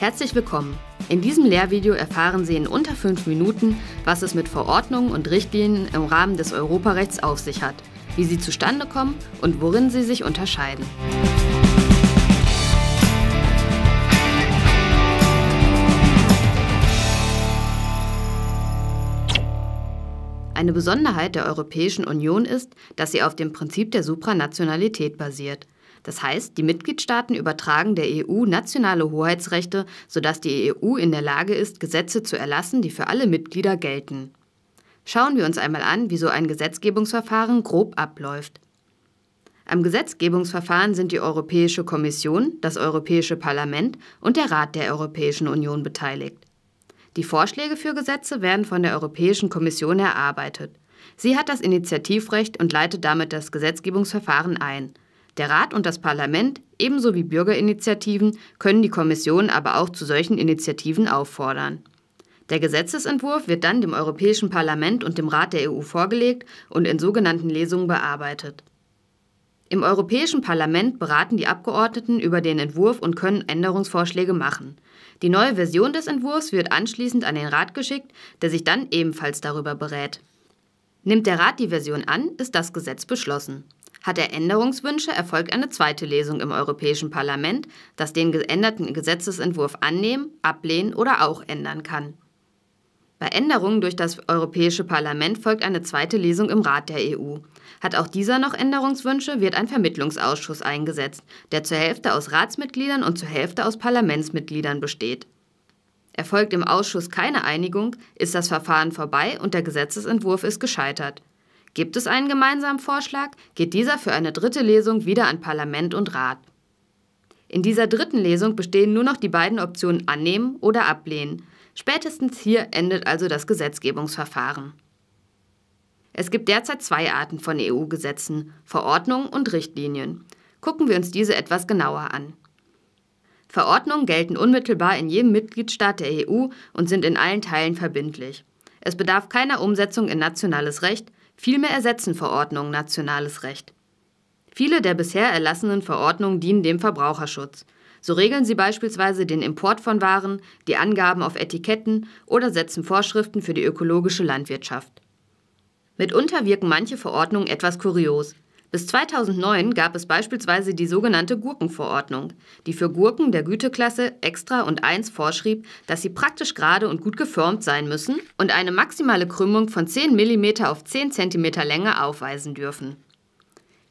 Herzlich willkommen. In diesem Lehrvideo erfahren Sie in unter fünf Minuten, was es mit Verordnungen und Richtlinien im Rahmen des Europarechts auf sich hat, wie sie zustande kommen und worin sie sich unterscheiden. Eine Besonderheit der Europäischen Union ist, dass sie auf dem Prinzip der Supranationalität basiert. Das heißt, die Mitgliedstaaten übertragen der EU nationale Hoheitsrechte, sodass die EU in der Lage ist, Gesetze zu erlassen, die für alle Mitglieder gelten. Schauen wir uns einmal an, wie so ein Gesetzgebungsverfahren grob abläuft. Am Gesetzgebungsverfahren sind die Europäische Kommission, das Europäische Parlament und der Rat der Europäischen Union beteiligt. Die Vorschläge für Gesetze werden von der Europäischen Kommission erarbeitet. Sie hat das Initiativrecht und leitet damit das Gesetzgebungsverfahren ein. Der Rat und das Parlament ebenso wie Bürgerinitiativen können die Kommission aber auch zu solchen Initiativen auffordern. Der Gesetzesentwurf wird dann dem Europäischen Parlament und dem Rat der EU vorgelegt und in sogenannten Lesungen bearbeitet. Im Europäischen Parlament beraten die Abgeordneten über den Entwurf und können Änderungsvorschläge machen. Die neue Version des Entwurfs wird anschließend an den Rat geschickt, der sich dann ebenfalls darüber berät. Nimmt der Rat die Version an, ist das Gesetz beschlossen. Hat er Änderungswünsche, erfolgt eine zweite Lesung im Europäischen Parlament, das den geänderten Gesetzesentwurf annehmen, ablehnen oder auch ändern kann. Bei Änderungen durch das Europäische Parlament folgt eine zweite Lesung im Rat der EU. Hat auch dieser noch Änderungswünsche, wird ein Vermittlungsausschuss eingesetzt, der zur Hälfte aus Ratsmitgliedern und zur Hälfte aus Parlamentsmitgliedern besteht. Erfolgt im Ausschuss keine Einigung, ist das Verfahren vorbei und der Gesetzesentwurf ist gescheitert. Gibt es einen gemeinsamen Vorschlag, geht dieser für eine dritte Lesung wieder an Parlament und Rat. In dieser dritten Lesung bestehen nur noch die beiden Optionen annehmen oder ablehnen. Spätestens hier endet also das Gesetzgebungsverfahren. Es gibt derzeit zwei Arten von EU-Gesetzen, Verordnungen und Richtlinien. Gucken wir uns diese etwas genauer an. Verordnungen gelten unmittelbar in jedem Mitgliedstaat der EU und sind in allen Teilen verbindlich. Es bedarf keiner Umsetzung in nationales Recht, Vielmehr ersetzen Verordnungen nationales Recht. Viele der bisher erlassenen Verordnungen dienen dem Verbraucherschutz. So regeln sie beispielsweise den Import von Waren, die Angaben auf Etiketten oder setzen Vorschriften für die ökologische Landwirtschaft. Mitunter wirken manche Verordnungen etwas kurios. Bis 2009 gab es beispielsweise die sogenannte Gurkenverordnung, die für Gurken der Güteklasse Extra und 1 vorschrieb, dass sie praktisch gerade und gut geformt sein müssen und eine maximale Krümmung von 10 mm auf 10 cm Länge aufweisen dürfen.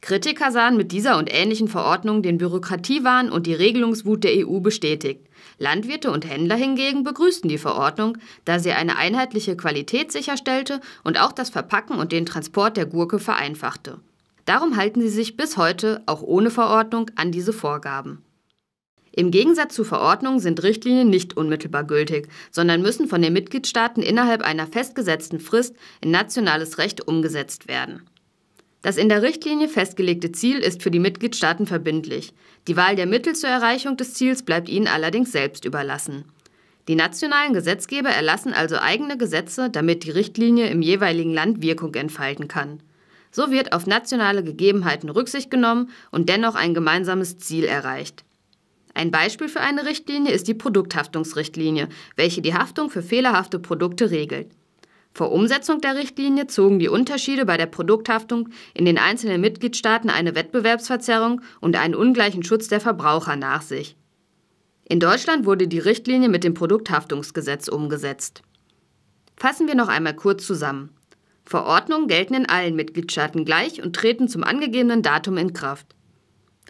Kritiker sahen mit dieser und ähnlichen Verordnung den Bürokratiewahn und die Regelungswut der EU bestätigt. Landwirte und Händler hingegen begrüßten die Verordnung, da sie eine einheitliche Qualität sicherstellte und auch das Verpacken und den Transport der Gurke vereinfachte. Darum halten sie sich bis heute auch ohne Verordnung an diese Vorgaben. Im Gegensatz zu Verordnungen sind Richtlinien nicht unmittelbar gültig, sondern müssen von den Mitgliedstaaten innerhalb einer festgesetzten Frist in nationales Recht umgesetzt werden. Das in der Richtlinie festgelegte Ziel ist für die Mitgliedstaaten verbindlich. Die Wahl der Mittel zur Erreichung des Ziels bleibt ihnen allerdings selbst überlassen. Die nationalen Gesetzgeber erlassen also eigene Gesetze, damit die Richtlinie im jeweiligen Land Wirkung entfalten kann. So wird auf nationale Gegebenheiten Rücksicht genommen und dennoch ein gemeinsames Ziel erreicht. Ein Beispiel für eine Richtlinie ist die Produkthaftungsrichtlinie, welche die Haftung für fehlerhafte Produkte regelt. Vor Umsetzung der Richtlinie zogen die Unterschiede bei der Produkthaftung in den einzelnen Mitgliedstaaten eine Wettbewerbsverzerrung und einen ungleichen Schutz der Verbraucher nach sich. In Deutschland wurde die Richtlinie mit dem Produkthaftungsgesetz umgesetzt. Fassen wir noch einmal kurz zusammen. Verordnungen gelten in allen Mitgliedstaaten gleich und treten zum angegebenen Datum in Kraft.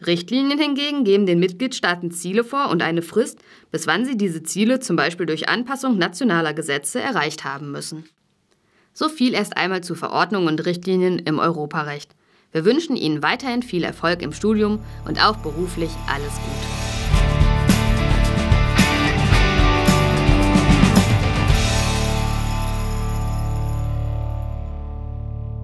Richtlinien hingegen geben den Mitgliedstaaten Ziele vor und eine Frist, bis wann sie diese Ziele zum Beispiel durch Anpassung nationaler Gesetze erreicht haben müssen. So viel erst einmal zu Verordnungen und Richtlinien im Europarecht. Wir wünschen Ihnen weiterhin viel Erfolg im Studium und auch beruflich alles Gute.